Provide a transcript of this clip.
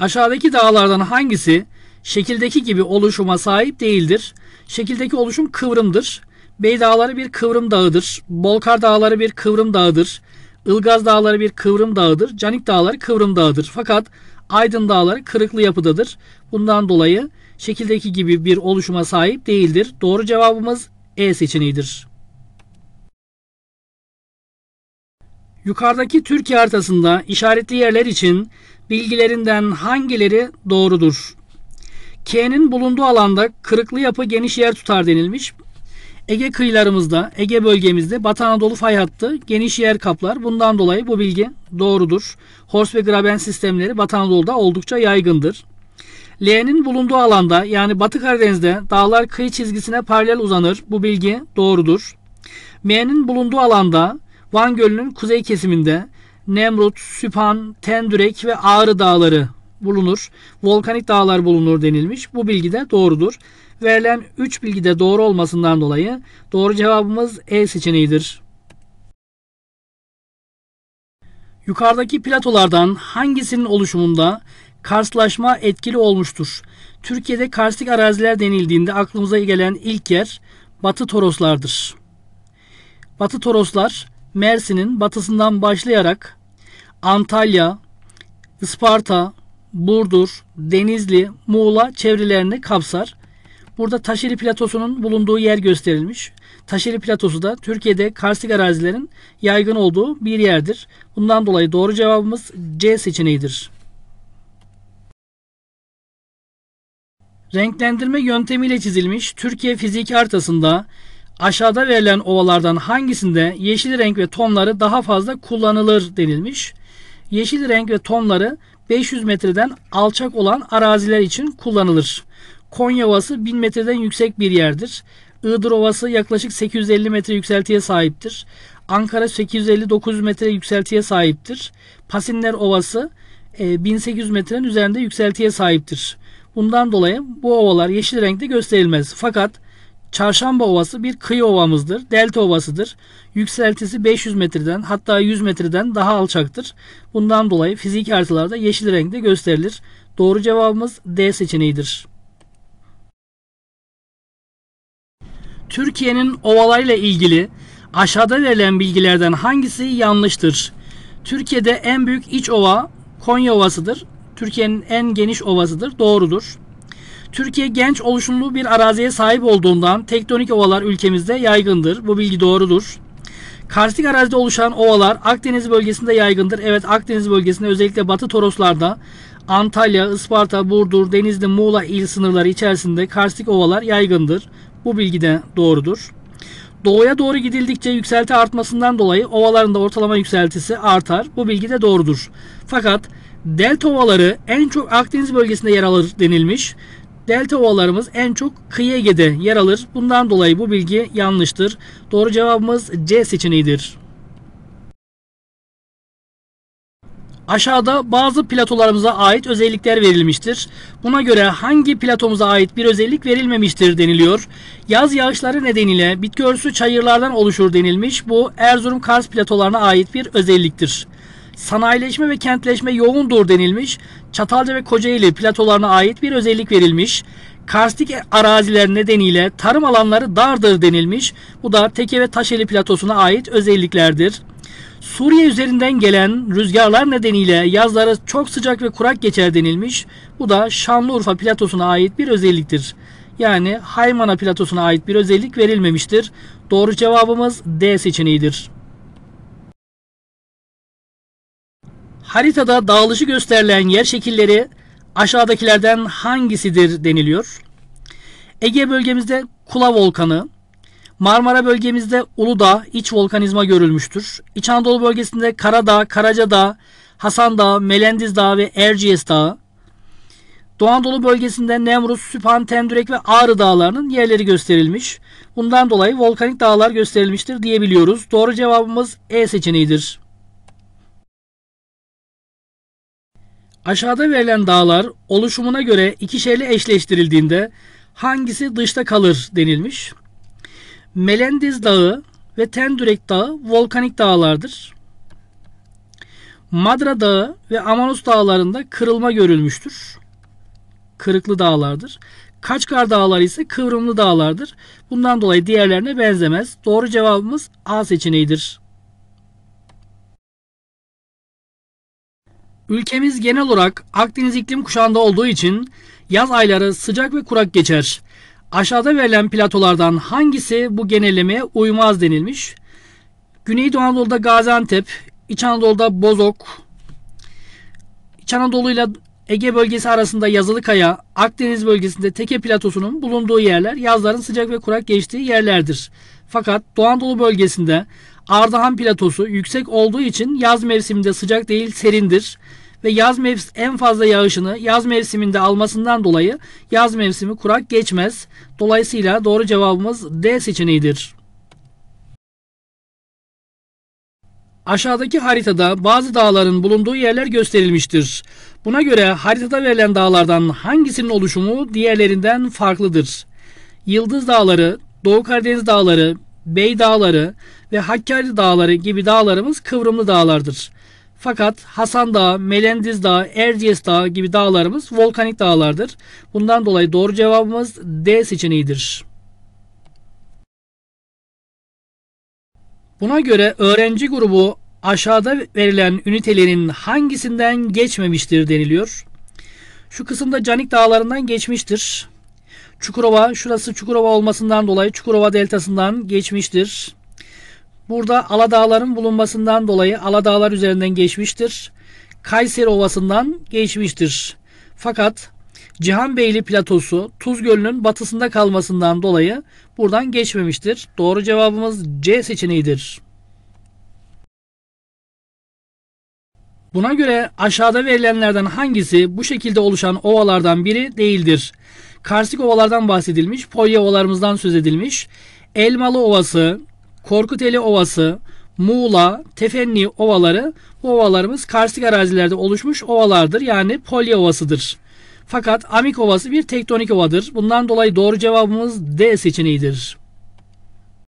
Aşağıdaki dağlardan hangisi şekildeki gibi oluşuma sahip değildir? Şekildeki oluşum kıvrımdır. Bey Dağları bir kıvrım dağıdır. Bolkar Dağları bir kıvrım dağıdır. Ilgaz Dağları bir kıvrım dağıdır. Canik Dağları kıvrım dağıdır. Fakat Aydın Dağları kırıklı yapıdadır. Bundan dolayı şekildeki gibi bir oluşuma sahip değildir. Doğru cevabımız E seçeneğidir. Yukarıdaki Türkiye haritasında işaretli yerler için bilgilerinden hangileri doğrudur? K'nin bulunduğu alanda kırıklı yapı geniş yer tutar denilmiş. Ege kıyılarımızda, Ege bölgemizde Batı Anadolu fay hattı geniş yer kaplar. Bundan dolayı bu bilgi doğrudur. Hors ve Graben sistemleri Batı Anadolu'da oldukça yaygındır. L'nin bulunduğu alanda yani Batı Karadeniz'de dağlar kıyı çizgisine paralel uzanır. Bu bilgi doğrudur. M'nin bulunduğu alanda Van Gölü'nün kuzey kesiminde Nemrut, Süphan, Tendürek ve Ağrı dağları bulunur. Volkanik dağlar bulunur denilmiş. Bu bilgi de doğrudur. Verilen 3 bilgi de doğru olmasından dolayı doğru cevabımız E seçeneğidir. Yukarıdaki platolardan hangisinin oluşumunda karstlaşma etkili olmuştur? Türkiye'de karstik araziler denildiğinde aklımıza gelen ilk yer Batı Toroslardır. Batı Toroslar Mersin'in batısından başlayarak Antalya, Isparta, Burdur, Denizli, Muğla çevrelerini kapsar. Burada Taşeli Platosu'nun bulunduğu yer gösterilmiş. Taşeli Platosu da Türkiye'de karstik arazilerin yaygın olduğu bir yerdir. Bundan dolayı doğru cevabımız C seçeneğidir. Renklendirme yöntemiyle çizilmiş Türkiye fiziki haritasında aşağıda verilen ovalardan hangisinde yeşil renk ve tonları daha fazla kullanılır denilmiş yeşil renk ve tonları 500 metreden alçak olan araziler için kullanılır. Konya Ovası 1000 metreden yüksek bir yerdir. Iğdır Ovası yaklaşık 850 metre yükseltiye sahiptir. Ankara 850-900 metre yükseltiye sahiptir. Pasinler Ovası 1800 e, metrenin üzerinde yükseltiye sahiptir. Bundan dolayı bu ovalar yeşil renkte gösterilmez. Fakat Çarşamba Ovası bir kıyı ovamızdır. Delta ovasıdır. Yükseltisi 500 metreden hatta 100 metreden daha alçaktır. Bundan dolayı fiziki haritalarda yeşil renkte gösterilir. Doğru cevabımız D seçeneğidir. Türkiye'nin ovalarıyla ilgili aşağıda verilen bilgilerden hangisi yanlıştır? Türkiye'de en büyük iç ova Konya Ovası'dır. Türkiye'nin en geniş ovasıdır. Doğrudur. Türkiye genç oluşumlu bir araziye sahip olduğundan tektonik ovalar ülkemizde yaygındır. Bu bilgi doğrudur. Karstik arazide oluşan ovalar Akdeniz bölgesinde yaygındır. Evet Akdeniz bölgesinde özellikle Batı Toroslar'da Antalya, Isparta, Burdur, Denizli, Muğla il sınırları içerisinde karstik ovalar yaygındır. Bu bilgi de doğrudur. Doğuya doğru gidildikçe yükselti artmasından dolayı ovaların da ortalama yükseltisi artar. Bu bilgi de doğrudur. Fakat delta ovaları en çok Akdeniz bölgesinde yer alır denilmiş. Delta ovalarımız en çok kıyı Ege'de yer alır. Bundan dolayı bu bilgi yanlıştır. Doğru cevabımız C seçeneğidir. Aşağıda bazı platolarımıza ait özellikler verilmiştir. Buna göre hangi platomuza ait bir özellik verilmemiştir deniliyor. Yaz yağışları nedeniyle bitki örtüsü çayırlardan oluşur denilmiş. Bu Erzurum Kars platolarına ait bir özelliktir. Sanayileşme ve kentleşme yoğundur denilmiş. Çatalca ve Kocaeli platolarına ait bir özellik verilmiş. Karstik araziler nedeniyle tarım alanları dardır denilmiş. Bu da Teke ve Taşeli platosuna ait özelliklerdir. Suriye üzerinden gelen rüzgarlar nedeniyle yazları çok sıcak ve kurak geçer denilmiş. Bu da Şanlıurfa platosuna ait bir özelliktir. Yani Haymana platosuna ait bir özellik verilmemiştir. Doğru cevabımız D seçeneğidir. Haritada dağılışı gösterilen yer şekilleri aşağıdakilerden hangisidir deniliyor? Ege bölgemizde Kula Volkanı, Marmara bölgemizde Uludağ iç volkanizma görülmüştür. İç Anadolu bölgesinde Karadağ, Karacadağ, Hasan Dağı, Melendiz Dağı ve Erciyes Dağı. Doğu Anadolu bölgesinde Nemrut, Süphan, Tendürek ve Ağrı Dağları'nın yerleri gösterilmiş. Bundan dolayı volkanik dağlar gösterilmiştir diyebiliyoruz. Doğru cevabımız E seçeneğidir. Aşağıda verilen dağlar oluşumuna göre ikişerli eşleştirildiğinde hangisi dışta kalır denilmiş. Melendiz Dağı ve Tendürek Dağı volkanik dağlardır. Madra Dağı ve Amanus Dağları'nda kırılma görülmüştür. Kırıklı dağlardır. Kaçkar Dağları ise kıvrımlı dağlardır. Bundan dolayı diğerlerine benzemez. Doğru cevabımız A seçeneğidir. Ülkemiz genel olarak Akdeniz iklim kuşağında olduğu için yaz ayları sıcak ve kurak geçer. Aşağıda verilen platolardan hangisi bu genellemeye uymaz denilmiş? Güneydoğu Anadolu'da Gaziantep, İç Anadolu'da Bozok, İç Anadolu ile Ege bölgesi arasında Yazılıkaya, Akdeniz bölgesinde Teke platosunun bulunduğu yerler yazların sıcak ve kurak geçtiği yerlerdir. Fakat Doğu Anadolu bölgesinde Ardahan platosu yüksek olduğu için yaz mevsiminde sıcak değil serindir ve yaz mevsim en fazla yağışını yaz mevsiminde almasından dolayı yaz mevsimi kurak geçmez. Dolayısıyla doğru cevabımız D seçeneğidir. Aşağıdaki haritada bazı dağların bulunduğu yerler gösterilmiştir. Buna göre haritada verilen dağlardan hangisinin oluşumu diğerlerinden farklıdır? Yıldız Dağları, Doğu Karadeniz Dağları, Bey Dağları ve Hakkari Dağları gibi dağlarımız kıvrımlı dağlardır. Fakat Hasan Dağı, Melendiz Dağı, Erciyes Dağı gibi dağlarımız volkanik dağlardır. Bundan dolayı doğru cevabımız D seçeneğidir. Buna göre öğrenci grubu aşağıda verilen ünitelerin hangisinden geçmemiştir deniliyor. Şu kısımda Canik Dağları'ndan geçmiştir. Çukurova, şurası Çukurova olmasından dolayı Çukurova Deltası'ndan geçmiştir. Burada Aladağların bulunmasından dolayı Aladağlar üzerinden geçmiştir. Kayseri Ovası'ndan geçmiştir. Fakat Cihanbeyli platosu Tuz Gölü'nün batısında kalmasından dolayı buradan geçmemiştir. Doğru cevabımız C seçeneğidir. Buna göre aşağıda verilenlerden hangisi bu şekilde oluşan ovalardan biri değildir? Karsik ovalardan bahsedilmiş, Polya ovalarımızdan söz edilmiş. Elmalı Ovası, Korkuteli Ovası, Muğla, Tefenni ovaları bu ovalarımız karstik arazilerde oluşmuş ovalardır. Yani Polya Ovası'dır. Fakat Amik Ovası bir tektonik ovadır. Bundan dolayı doğru cevabımız D seçeneğidir.